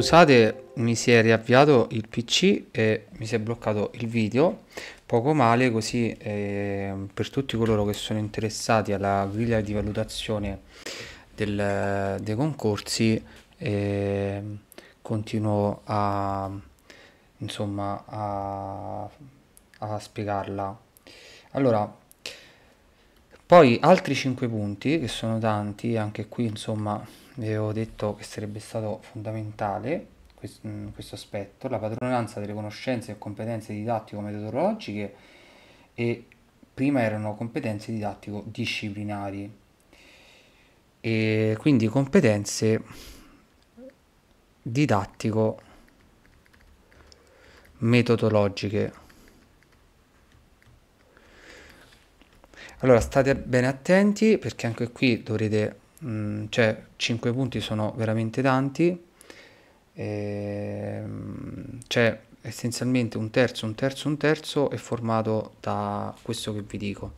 Scusate, mi si è riavviato il PC e mi si è bloccato il video. Poco male, così eh, per tutti coloro che sono interessati alla griglia di valutazione del, dei concorsi, eh, continuo a, insomma, a, a spiegarla. Allora, poi altri 5 punti, che sono tanti, anche qui insomma vi avevo detto che sarebbe stato fondamentale questo, mh, mm, questo aspetto, la padronanza delle conoscenze e competenze didattico-metodologiche e prima erano competenze didattico-disciplinari e quindi competenze didattico metodologiche allora state bene attenti perché anche qui dovrete Mm, cioè 5 punti sono veramente tanti, cioè essenzialmente un terzo, un terzo, un terzo è formato da questo che vi dico,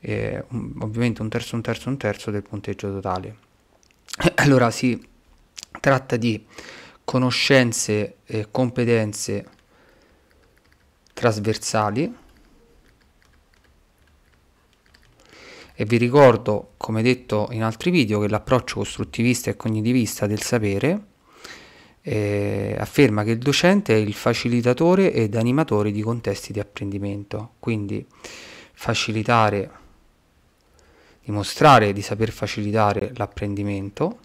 e, eh, ovviamente un terzo, un terzo, un terzo del punteggio totale. Allora si tratta di conoscenze e competenze trasversali e vi ricordo, come detto in altri video, che l'approccio costruttivista e cognitivista del sapere eh, afferma che il docente è il facilitatore ed animatore di contesti di apprendimento, quindi facilitare, dimostrare di saper facilitare l'apprendimento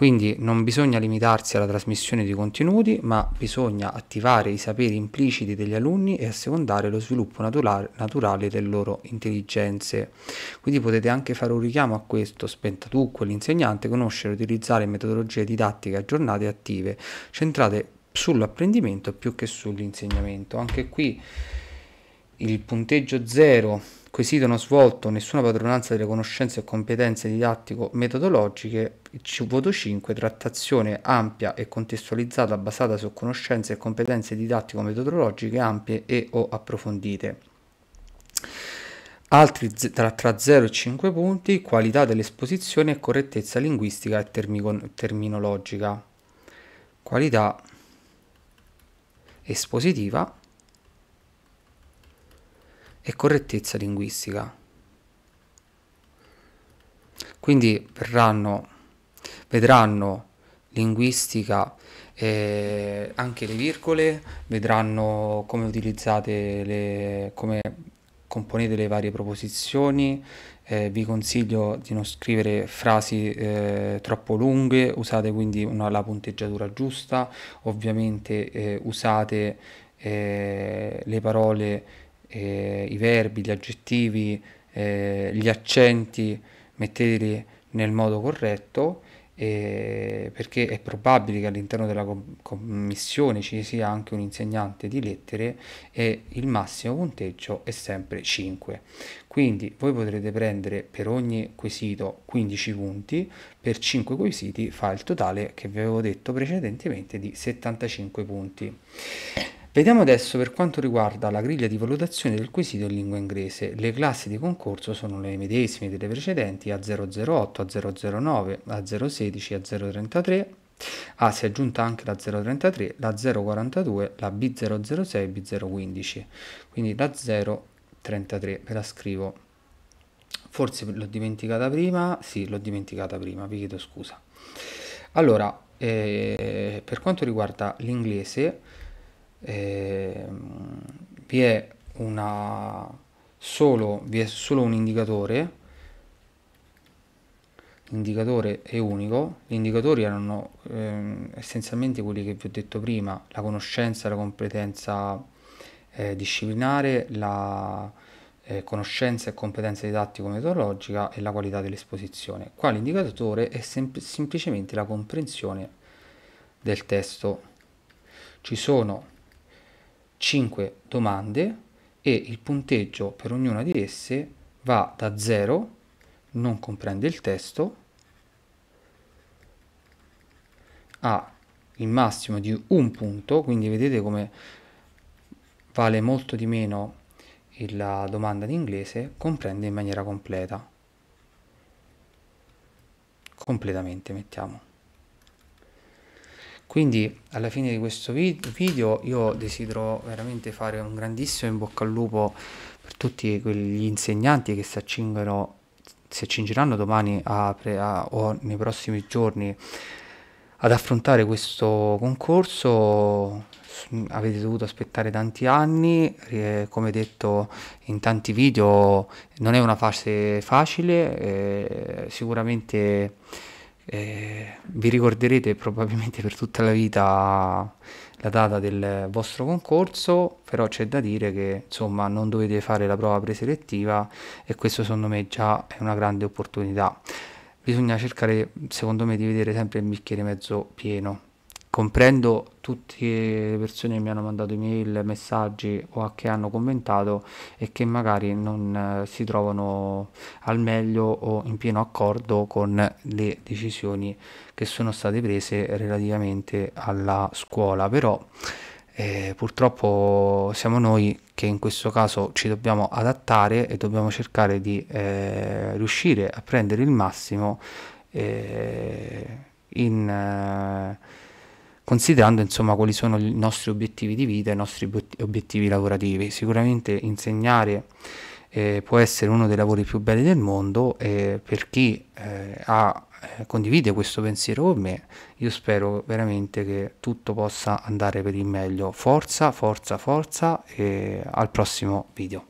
quindi non bisogna limitarsi alla trasmissione di contenuti, ma bisogna attivare i saperi impliciti degli alunni e assecondare lo sviluppo naturale, naturale delle loro intelligenze. Quindi potete anche fare un richiamo a questo, spenta tu, quell'insegnante, conoscere e utilizzare metodologie didattiche aggiornate e attive, centrate sull'apprendimento più che sull'insegnamento. Anche qui il punteggio zero quesito non svolto, nessuna padronanza delle conoscenze e competenze didattico-metodologiche, voto 5, trattazione ampia e contestualizzata basata su conoscenze e competenze didattico-metodologiche ampie e o approfondite. Altri tra, tra 0 e 5 punti, qualità dell'esposizione e correttezza linguistica e termico- terminologica. Qualità espositiva e correttezza linguistica. Quindi verranno, vedranno linguistica eh, anche le virgole, vedranno come utilizzate le, come componete le varie proposizioni, eh, vi consiglio di non scrivere frasi eh, troppo lunghe, usate quindi una, la punteggiatura giusta, ovviamente eh, usate eh, le parole eh, i verbi, gli aggettivi, eh, gli accenti, metterli nel modo corretto eh, perché è probabile che all'interno della commissione ci sia anche un insegnante di lettere e il massimo punteggio è sempre 5. Quindi voi potrete prendere per ogni quesito 15 punti, per 5 quesiti fa il totale che vi avevo detto precedentemente di 75 punti. Vediamo adesso per quanto riguarda la griglia di valutazione del quesito in lingua inglese. Le classi di concorso sono le medesime delle precedenti A008, A009, A016, A033. Ah, si è aggiunta anche la 033, la 042, la B006 e B015. Quindi la 033 ve la scrivo. Forse l'ho dimenticata prima, sì, l'ho dimenticata prima, vi chiedo scusa. Allora, eh, per quanto riguarda l'inglese, eh, vi, è una, solo, vi è solo un indicatore l'indicatore è unico, gli indicatori erano ehm, essenzialmente quelli che vi ho detto prima, la conoscenza, la competenza eh, disciplinare, la eh, conoscenza e competenza didattico-metodologica e la qualità dell'esposizione. Qua l'indicatore è sem semplicemente la comprensione del testo. Ci sono 5 domande e il punteggio per ognuna di esse va da 0, non comprende il testo, a il massimo di un punto, quindi vedete come vale molto di meno la domanda di inglese, comprende in maniera completa. Completamente, mettiamo. Quindi alla fine di questo video io desidero veramente fare un grandissimo in bocca al lupo per tutti quegli insegnanti che si accingono si accingeranno domani a, a, o nei prossimi giorni ad affrontare questo concorso avete dovuto aspettare tanti anni eh, come detto in tanti video non è una fase facile eh, sicuramente eh, vi ricorderete probabilmente per tutta la vita la data del vostro concorso, però c'è da dire che insomma non dovete fare la prova preselettiva e questo secondo me già è una grande opportunità. Bisogna cercare secondo me di vedere sempre il bicchiere mezzo pieno, comprendo tutte le persone che mi hanno mandato email, messaggi o che hanno commentato e che magari non eh, si trovano al meglio o in pieno accordo con le decisioni che sono state prese relativamente alla scuola, però eh, purtroppo siamo noi che in questo caso ci dobbiamo adattare e dobbiamo cercare di eh, riuscire a prendere il massimo eh, in eh, considerando insomma quali sono i nostri obiettivi di vita e i nostri obiettivi lavorativi. Sicuramente insegnare eh, può essere uno dei lavori più belli del mondo e per chi eh, ha, eh, condivide questo pensiero con me, io spero veramente che tutto possa andare per il meglio. Forza, forza, forza e al prossimo video.